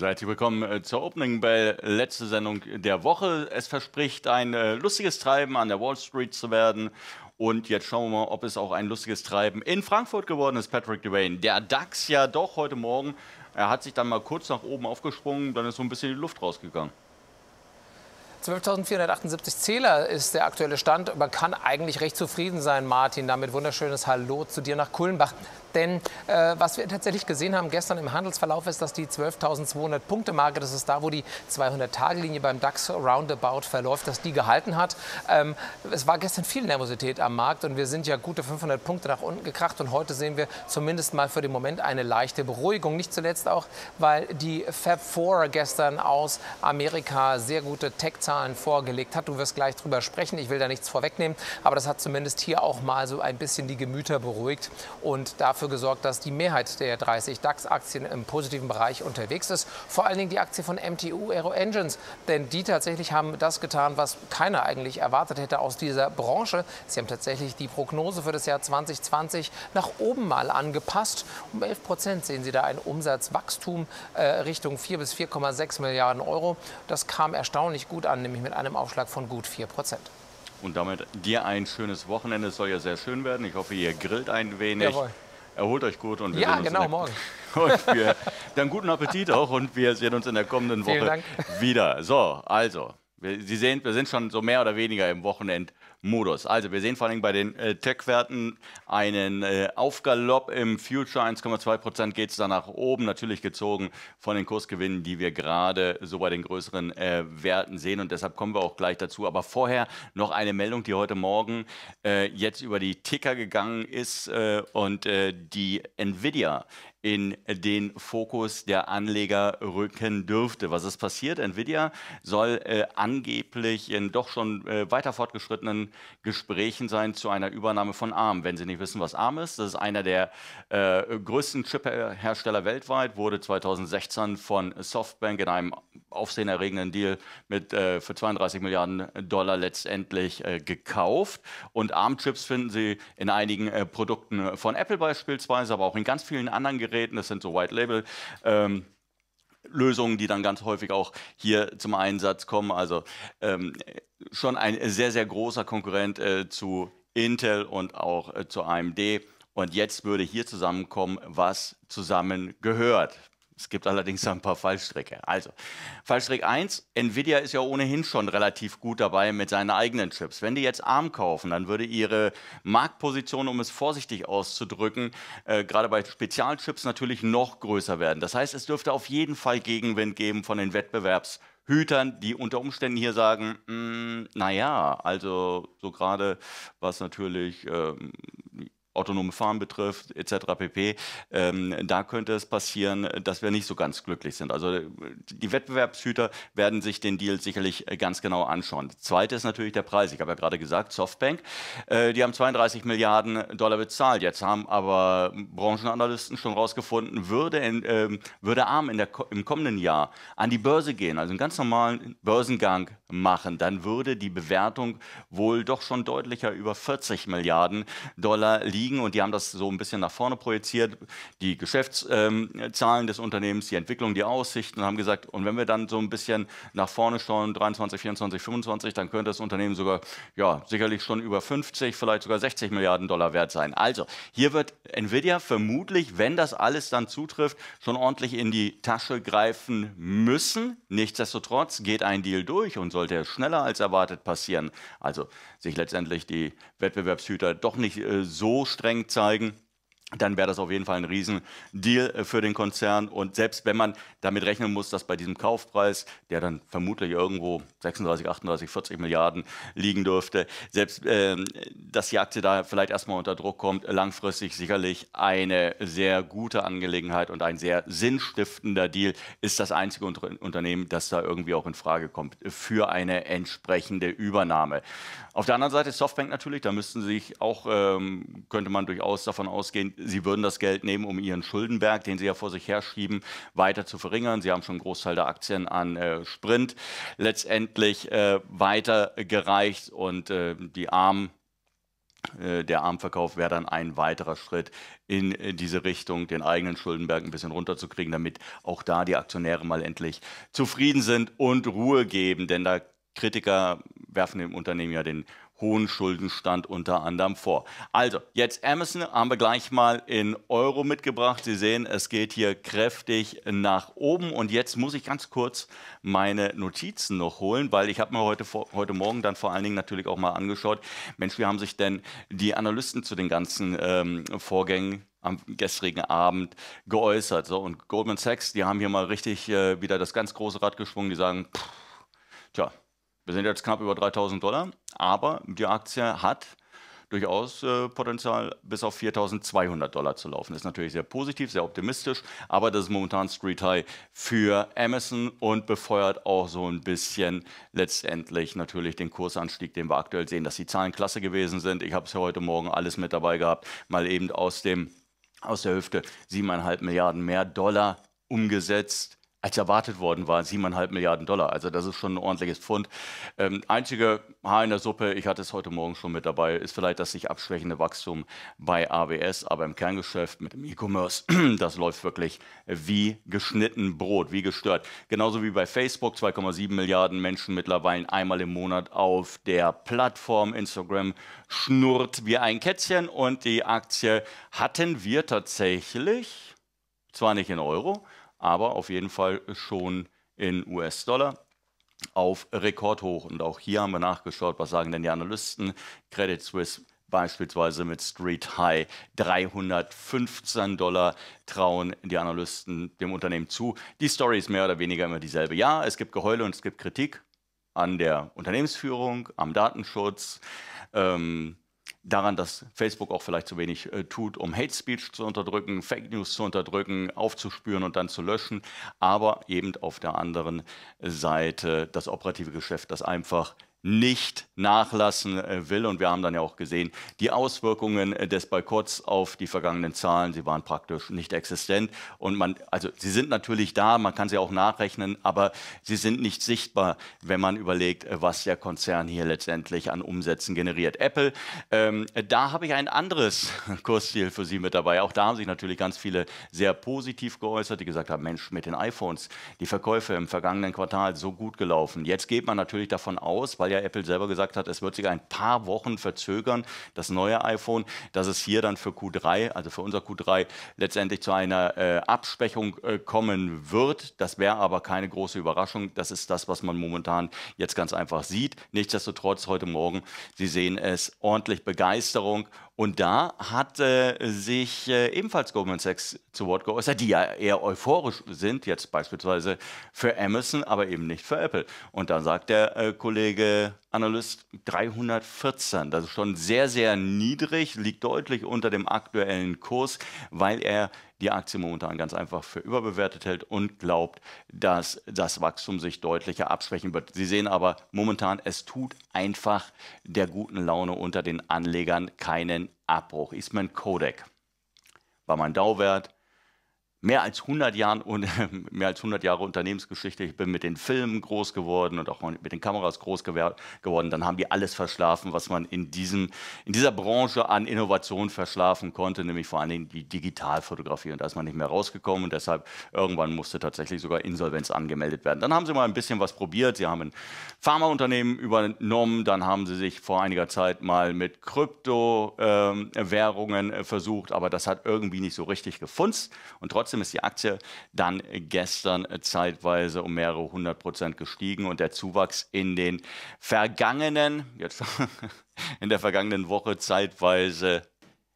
Seid ihr willkommen äh, zur Opening Bell, letzte Sendung der Woche. Es verspricht ein äh, lustiges Treiben an der Wall Street zu werden. Und jetzt schauen wir mal, ob es auch ein lustiges Treiben in Frankfurt geworden ist, Patrick Dwayne. Der DAX ja doch heute Morgen. Er hat sich dann mal kurz nach oben aufgesprungen, dann ist so ein bisschen die Luft rausgegangen. 12.478 Zähler ist der aktuelle Stand. Man kann eigentlich recht zufrieden sein, Martin. Damit wunderschönes Hallo zu dir nach Kulmbach. Denn äh, was wir tatsächlich gesehen haben gestern im Handelsverlauf ist, dass die 12.200 Punkte Marke, das ist da, wo die 200-Tage-Linie beim DAX Roundabout verläuft, dass die gehalten hat. Ähm, es war gestern viel Nervosität am Markt und wir sind ja gute 500 Punkte nach unten gekracht und heute sehen wir zumindest mal für den Moment eine leichte Beruhigung. Nicht zuletzt auch, weil die Fab 4 gestern aus Amerika sehr gute Tech-Zahlen vorgelegt hat. Du wirst gleich drüber sprechen. Ich will da nichts vorwegnehmen, aber das hat zumindest hier auch mal so ein bisschen die Gemüter beruhigt und dafür dafür gesorgt, dass die Mehrheit der 30 DAX-Aktien im positiven Bereich unterwegs ist. Vor allen Dingen die Aktie von MTU Aero Engines, denn die tatsächlich haben das getan, was keiner eigentlich erwartet hätte aus dieser Branche. Sie haben tatsächlich die Prognose für das Jahr 2020 nach oben mal angepasst. Um 11 Prozent sehen Sie da ein Umsatzwachstum äh, Richtung 4 bis 4,6 Milliarden Euro. Das kam erstaunlich gut an, nämlich mit einem Aufschlag von gut 4 Prozent. Und damit dir ein schönes Wochenende. Es soll ja sehr schön werden. Ich hoffe, ihr grillt ein wenig. Jawohl. Erholt euch gut und wir ja, sehen uns genau, morgen. Und wir, dann guten Appetit auch und wir sehen uns in der kommenden Woche wieder. So, also, wir, Sie sehen, wir sind schon so mehr oder weniger im Wochenende. Modus. Also wir sehen vor allem bei den äh, Tech-Werten einen äh, Aufgalopp im Future. 1,2% geht es da nach oben, natürlich gezogen von den Kursgewinnen, die wir gerade so bei den größeren äh, Werten sehen. Und deshalb kommen wir auch gleich dazu. Aber vorher noch eine Meldung, die heute Morgen äh, jetzt über die Ticker gegangen ist äh, und äh, die Nvidia in den Fokus der Anleger rücken dürfte. Was ist passiert? Nvidia soll äh, angeblich in doch schon äh, weiter fortgeschrittenen Gesprächen sein zu einer Übernahme von ARM. Wenn Sie nicht wissen, was ARM ist, das ist einer der äh, größten Chip-Hersteller weltweit, wurde 2016 von Softbank in einem aufsehenerregenden Deal mit, äh, für 32 Milliarden Dollar letztendlich äh, gekauft. Und ARM-Chips finden Sie in einigen äh, Produkten von Apple beispielsweise, aber auch in ganz vielen anderen Geräten. Das sind so White Label. Ähm, Lösungen, die dann ganz häufig auch hier zum Einsatz kommen. Also ähm, schon ein sehr, sehr großer Konkurrent äh, zu Intel und auch äh, zu AMD. Und jetzt würde hier zusammenkommen, was zusammengehört. Es gibt allerdings ein paar Fallstricke. Also, Fallstrick 1, Nvidia ist ja ohnehin schon relativ gut dabei mit seinen eigenen Chips. Wenn die jetzt ARM kaufen, dann würde ihre Marktposition, um es vorsichtig auszudrücken, äh, gerade bei Spezialchips natürlich noch größer werden. Das heißt, es dürfte auf jeden Fall Gegenwind geben von den Wettbewerbshütern, die unter Umständen hier sagen, hm, naja, also so gerade was natürlich ähm, autonome Fahren betrifft, etc. pp. Ähm, da könnte es passieren, dass wir nicht so ganz glücklich sind. Also die Wettbewerbshüter werden sich den Deal sicherlich äh, ganz genau anschauen. Zweite ist natürlich der Preis. Ich habe ja gerade gesagt, Softbank, äh, die haben 32 Milliarden Dollar bezahlt. Jetzt haben aber Branchenanalysten schon herausgefunden, würde, in, ähm, würde ARM in der, im kommenden Jahr an die Börse gehen, also einen ganz normalen Börsengang machen, dann würde die Bewertung wohl doch schon deutlicher über 40 Milliarden Dollar liegen liegen und die haben das so ein bisschen nach vorne projiziert, die Geschäftszahlen ähm, des Unternehmens, die Entwicklung, die Aussichten und haben gesagt, und wenn wir dann so ein bisschen nach vorne schauen, 23, 24, 25, dann könnte das Unternehmen sogar, ja, sicherlich schon über 50, vielleicht sogar 60 Milliarden Dollar wert sein. Also, hier wird Nvidia vermutlich, wenn das alles dann zutrifft, schon ordentlich in die Tasche greifen müssen. Nichtsdestotrotz geht ein Deal durch und sollte er schneller als erwartet passieren, also sich letztendlich die Wettbewerbshüter doch nicht äh, so streng zeigen dann wäre das auf jeden Fall ein Riesendeal äh, für den Konzern. Und selbst wenn man damit rechnen muss, dass bei diesem Kaufpreis, der dann vermutlich irgendwo 36, 38, 40 Milliarden liegen dürfte, selbst äh, dass die Aktie da vielleicht erstmal unter Druck kommt, langfristig sicherlich eine sehr gute Angelegenheit und ein sehr sinnstiftender Deal ist das einzige Unternehmen, das da irgendwie auch in Frage kommt für eine entsprechende Übernahme. Auf der anderen Seite Softbank natürlich, da müssten sich auch, ähm, könnte man durchaus davon ausgehen, Sie würden das Geld nehmen, um Ihren Schuldenberg, den Sie ja vor sich herschieben, weiter zu verringern. Sie haben schon einen Großteil der Aktien an äh, Sprint letztendlich äh, weitergereicht und äh, die Armen äh, der Armverkauf wäre dann ein weiterer Schritt in äh, diese Richtung, den eigenen Schuldenberg ein bisschen runterzukriegen, damit auch da die Aktionäre mal endlich zufrieden sind und Ruhe geben. Denn da Kritiker werfen dem Unternehmen ja den hohen Schuldenstand unter anderem vor. Also, jetzt Amazon haben wir gleich mal in Euro mitgebracht. Sie sehen, es geht hier kräftig nach oben. Und jetzt muss ich ganz kurz meine Notizen noch holen, weil ich habe mir heute, heute Morgen dann vor allen Dingen natürlich auch mal angeschaut, Mensch, wie haben sich denn die Analysten zu den ganzen ähm, Vorgängen am gestrigen Abend geäußert. So, und Goldman Sachs, die haben hier mal richtig äh, wieder das ganz große Rad geschwungen, die sagen, pff, tja, wir sind jetzt knapp über 3000 Dollar, aber die Aktie hat durchaus äh, Potenzial, bis auf 4.200 Dollar zu laufen. Das ist natürlich sehr positiv, sehr optimistisch, aber das ist momentan Street High für Amazon und befeuert auch so ein bisschen letztendlich natürlich den Kursanstieg, den wir aktuell sehen, dass die Zahlen klasse gewesen sind. Ich habe es ja heute Morgen alles mit dabei gehabt, mal eben aus dem aus der Hüfte 7,5 Milliarden mehr Dollar umgesetzt als erwartet worden war, 7,5 Milliarden Dollar. Also das ist schon ein ordentliches Pfund. Ähm, einzige Haar in der Suppe, ich hatte es heute Morgen schon mit dabei, ist vielleicht das sich abschwächende Wachstum bei AWS, aber im Kerngeschäft mit dem E-Commerce, das läuft wirklich wie geschnitten Brot, wie gestört. Genauso wie bei Facebook, 2,7 Milliarden Menschen mittlerweile einmal im Monat auf der Plattform Instagram schnurrt wie ein Kätzchen und die Aktie hatten wir tatsächlich, zwar nicht in Euro, aber auf jeden Fall schon in US-Dollar auf Rekordhoch. Und auch hier haben wir nachgeschaut, was sagen denn die Analysten. Credit Suisse beispielsweise mit Street High 315 Dollar trauen die Analysten dem Unternehmen zu. Die Story ist mehr oder weniger immer dieselbe. Ja, es gibt Geheule und es gibt Kritik an der Unternehmensführung, am Datenschutz. Ähm, daran, dass Facebook auch vielleicht zu wenig äh, tut, um Hate Speech zu unterdrücken, Fake News zu unterdrücken, aufzuspüren und dann zu löschen, aber eben auf der anderen Seite das operative Geschäft, das einfach nicht nachlassen äh, will. Und wir haben dann ja auch gesehen, die Auswirkungen äh, des Boykotts auf die vergangenen Zahlen, sie waren praktisch nicht existent. Und man, also sie sind natürlich da, man kann sie auch nachrechnen, aber sie sind nicht sichtbar, wenn man überlegt, äh, was der Konzern hier letztendlich an Umsätzen generiert. Apple, ähm, da habe ich ein anderes Kursziel für Sie mit dabei. Auch da haben sich natürlich ganz viele sehr positiv geäußert, die gesagt haben, Mensch, mit den iPhones, die Verkäufe im vergangenen Quartal so gut gelaufen. Jetzt geht man natürlich davon aus, weil weil ja Apple selber gesagt hat, es wird sich ein paar Wochen verzögern, das neue iPhone, dass es hier dann für Q3, also für unser Q3, letztendlich zu einer äh, Abschwächung äh, kommen wird. Das wäre aber keine große Überraschung. Das ist das, was man momentan jetzt ganz einfach sieht. Nichtsdestotrotz heute Morgen, Sie sehen es, ordentlich Begeisterung und da hat äh, sich äh, ebenfalls Goldman Sachs zu Wort geäußert, die ja eher euphorisch sind, jetzt beispielsweise für Amazon, aber eben nicht für Apple. Und da sagt der äh, Kollege Analyst 314, das ist schon sehr, sehr niedrig, liegt deutlich unter dem aktuellen Kurs, weil er die Aktie momentan ganz einfach für überbewertet hält und glaubt, dass das Wachstum sich deutlicher abschwächen wird. Sie sehen aber momentan, es tut einfach der guten Laune unter den Anlegern keinen Abbruch. Eastman Kodak war mein Dauwert mehr als 100 Jahren und mehr als 100 Jahre Unternehmensgeschichte. Ich bin mit den Filmen groß geworden und auch mit den Kameras groß geworden. Dann haben die alles verschlafen, was man in, diesem, in dieser Branche an Innovation verschlafen konnte, nämlich vor allen Dingen die Digitalfotografie. Und da ist man nicht mehr rausgekommen und deshalb irgendwann musste tatsächlich sogar Insolvenz angemeldet werden. Dann haben sie mal ein bisschen was probiert. Sie haben ein Pharmaunternehmen übernommen, dann haben sie sich vor einiger Zeit mal mit Kryptowährungen ähm, äh, versucht, aber das hat irgendwie nicht so richtig gefunzt. Und trotzdem Trotzdem ist die Aktie dann gestern zeitweise um mehrere hundert Prozent gestiegen und der Zuwachs in den vergangenen, jetzt in der vergangenen Woche zeitweise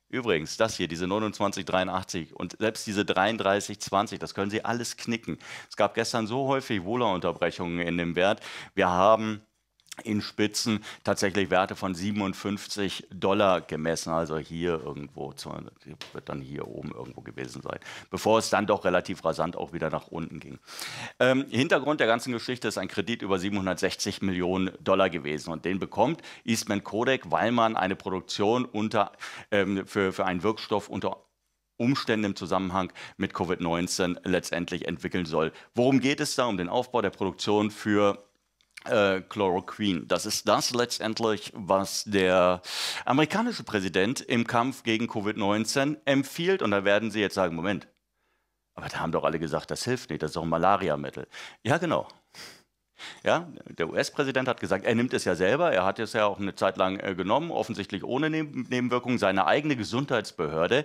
Übrigens, das hier, diese 2983 und selbst diese 3320, das können Sie alles knicken. Es gab gestern so häufig Wohlerunterbrechungen in dem Wert. Wir haben in Spitzen tatsächlich Werte von 57 Dollar gemessen, also hier irgendwo, zu, wird dann hier oben irgendwo gewesen sein, bevor es dann doch relativ rasant auch wieder nach unten ging. Ähm, Hintergrund der ganzen Geschichte ist ein Kredit über 760 Millionen Dollar gewesen und den bekommt Eastman Kodak, weil man eine Produktion unter, ähm, für, für einen Wirkstoff unter Umstände im Zusammenhang mit Covid-19 letztendlich entwickeln soll. Worum geht es da? Um den Aufbau der Produktion für äh, Chloroquin. Das ist das letztendlich, was der amerikanische Präsident im Kampf gegen Covid-19 empfiehlt. Und da werden Sie jetzt sagen, Moment, aber da haben doch alle gesagt, das hilft nicht, das ist doch ein Malariamittel. Ja, genau. Ja, der US-Präsident hat gesagt, er nimmt es ja selber. Er hat es ja auch eine Zeit lang äh, genommen, offensichtlich ohne Neb Nebenwirkungen. Seine eigene Gesundheitsbehörde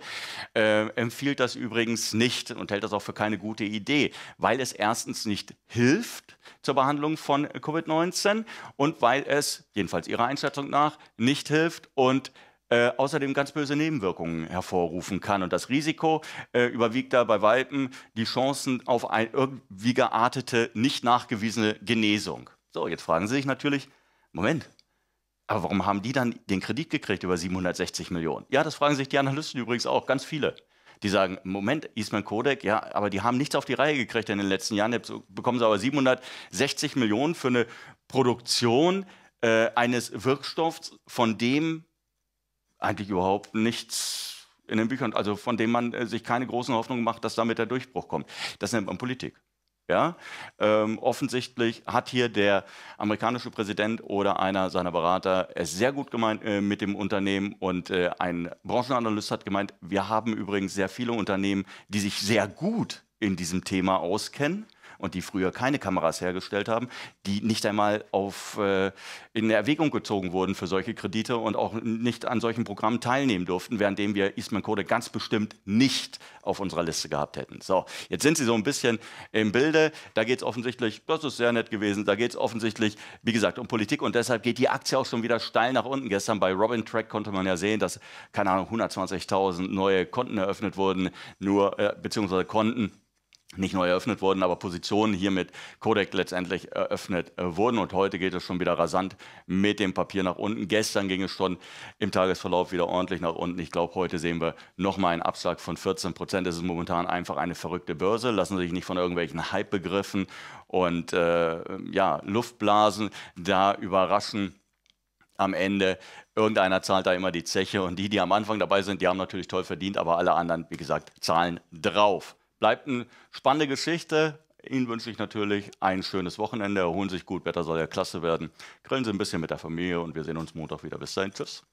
äh, empfiehlt das übrigens nicht und hält das auch für keine gute Idee, weil es erstens nicht hilft zur Behandlung von Covid-19 und weil es, jedenfalls ihrer Einschätzung nach, nicht hilft und äh, äh, außerdem ganz böse Nebenwirkungen hervorrufen kann. Und das Risiko äh, überwiegt da bei Walpen die Chancen auf eine irgendwie geartete, nicht nachgewiesene Genesung. So, jetzt fragen Sie sich natürlich, Moment, aber warum haben die dann den Kredit gekriegt über 760 Millionen? Ja, das fragen sich die Analysten übrigens auch, ganz viele. Die sagen, Moment, Isman Kodak, ja, aber die haben nichts auf die Reihe gekriegt in den letzten Jahren. Jetzt bekommen sie aber 760 Millionen für eine Produktion äh, eines Wirkstoffs, von dem eigentlich überhaupt nichts in den Büchern, also von dem man äh, sich keine großen Hoffnungen macht, dass damit der Durchbruch kommt. Das nennt man Politik. Ja? Ähm, offensichtlich hat hier der amerikanische Präsident oder einer seiner Berater es sehr gut gemeint äh, mit dem Unternehmen und äh, ein Branchenanalyst hat gemeint, wir haben übrigens sehr viele Unternehmen, die sich sehr gut in diesem Thema auskennen und die früher keine Kameras hergestellt haben, die nicht einmal auf, äh, in Erwägung gezogen wurden für solche Kredite und auch nicht an solchen Programmen teilnehmen durften, währenddem wir Eastman Kodak ganz bestimmt nicht auf unserer Liste gehabt hätten. So, jetzt sind Sie so ein bisschen im Bilde. Da geht es offensichtlich, das ist sehr nett gewesen, da geht es offensichtlich, wie gesagt, um Politik und deshalb geht die Aktie auch schon wieder steil nach unten. Gestern bei Robin Track konnte man ja sehen, dass, keine Ahnung, 120.000 neue Konten eröffnet wurden, nur, äh, beziehungsweise Konten nicht neu eröffnet wurden, aber Positionen hier mit Codec letztendlich eröffnet äh, wurden. Und heute geht es schon wieder rasant mit dem Papier nach unten. Gestern ging es schon im Tagesverlauf wieder ordentlich nach unten. Ich glaube, heute sehen wir nochmal einen Abschlag von 14 Prozent. Es ist momentan einfach eine verrückte Börse. Lassen Sie sich nicht von irgendwelchen Hypebegriffen und äh, ja, Luftblasen da überraschen am Ende. Irgendeiner zahlt da immer die Zeche und die, die am Anfang dabei sind, die haben natürlich toll verdient, aber alle anderen, wie gesagt, zahlen drauf. Bleibt eine spannende Geschichte. Ihnen wünsche ich natürlich ein schönes Wochenende. Erholen Sie sich gut. Wetter soll ja klasse werden. Grillen Sie ein bisschen mit der Familie und wir sehen uns Montag wieder. Bis dahin. Tschüss.